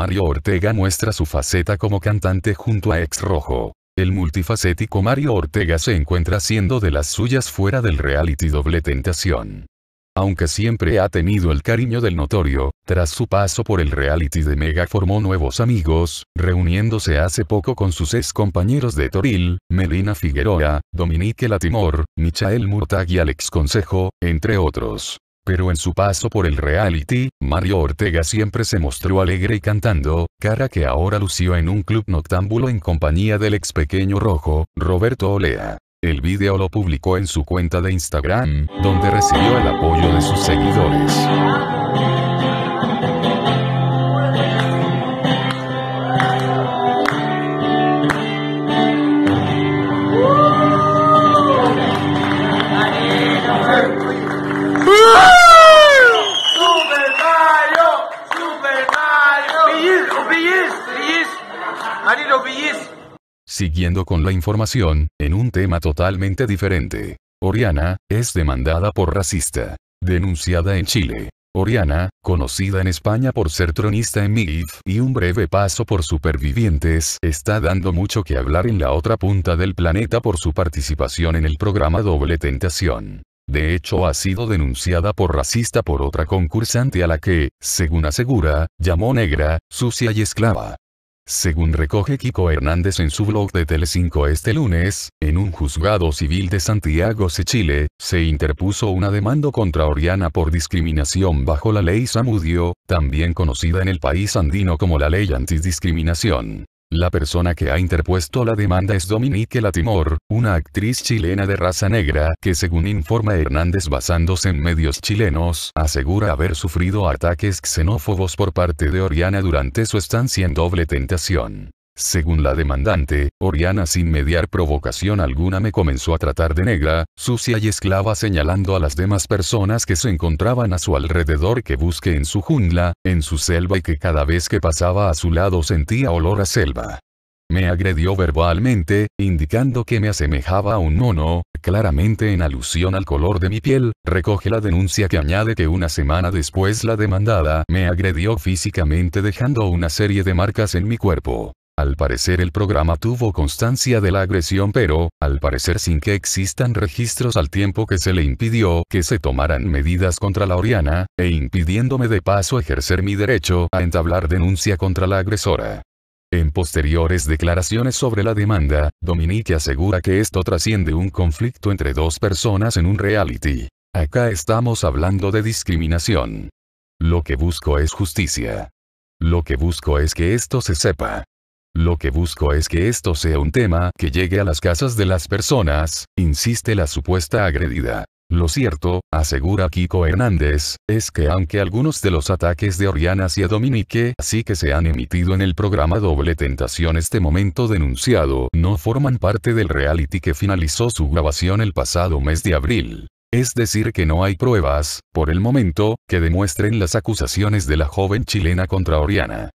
Mario Ortega muestra su faceta como cantante junto a Ex Rojo. El multifacético Mario Ortega se encuentra haciendo de las suyas fuera del reality doble tentación. Aunque siempre ha tenido el cariño del notorio, tras su paso por el reality de Mega formó nuevos amigos, reuniéndose hace poco con sus ex compañeros de Toril, Melina Figueroa, Dominique Latimor, Michael Murtag y Alex Consejo, entre otros. Pero en su paso por el reality, Mario Ortega siempre se mostró alegre y cantando, cara que ahora lució en un club noctámbulo en compañía del ex pequeño rojo, Roberto Olea. El video lo publicó en su cuenta de Instagram, donde recibió el apoyo de sus seguidores. Siguiendo con la información, en un tema totalmente diferente. Oriana, es demandada por racista. Denunciada en Chile. Oriana, conocida en España por ser tronista en MIF, y un breve paso por Supervivientes, está dando mucho que hablar en la otra punta del planeta por su participación en el programa Doble Tentación. De hecho ha sido denunciada por racista por otra concursante a la que, según asegura, llamó negra, sucia y esclava. Según recoge Kiko Hernández en su blog de Telecinco este lunes, en un juzgado civil de Santiago de Chile, se interpuso una demanda contra Oriana por discriminación bajo la ley Samudio, también conocida en el país andino como la ley antidiscriminación. La persona que ha interpuesto la demanda es Dominique Latimor, una actriz chilena de raza negra que según informa Hernández basándose en medios chilenos, asegura haber sufrido ataques xenófobos por parte de Oriana durante su estancia en doble tentación. Según la demandante, Oriana sin mediar provocación alguna me comenzó a tratar de negra, sucia y esclava señalando a las demás personas que se encontraban a su alrededor que busque en su jungla, en su selva y que cada vez que pasaba a su lado sentía olor a selva. Me agredió verbalmente, indicando que me asemejaba a un mono, claramente en alusión al color de mi piel, recoge la denuncia que añade que una semana después la demandada me agredió físicamente dejando una serie de marcas en mi cuerpo. Al parecer el programa tuvo constancia de la agresión pero, al parecer sin que existan registros al tiempo que se le impidió que se tomaran medidas contra la Oriana, e impidiéndome de paso ejercer mi derecho a entablar denuncia contra la agresora. En posteriores declaraciones sobre la demanda, Dominique asegura que esto trasciende un conflicto entre dos personas en un reality. Acá estamos hablando de discriminación. Lo que busco es justicia. Lo que busco es que esto se sepa. Lo que busco es que esto sea un tema que llegue a las casas de las personas, insiste la supuesta agredida. Lo cierto, asegura Kiko Hernández, es que aunque algunos de los ataques de Oriana hacia Dominique así que se han emitido en el programa Doble Tentación este momento denunciado, no forman parte del reality que finalizó su grabación el pasado mes de abril. Es decir que no hay pruebas, por el momento, que demuestren las acusaciones de la joven chilena contra Oriana.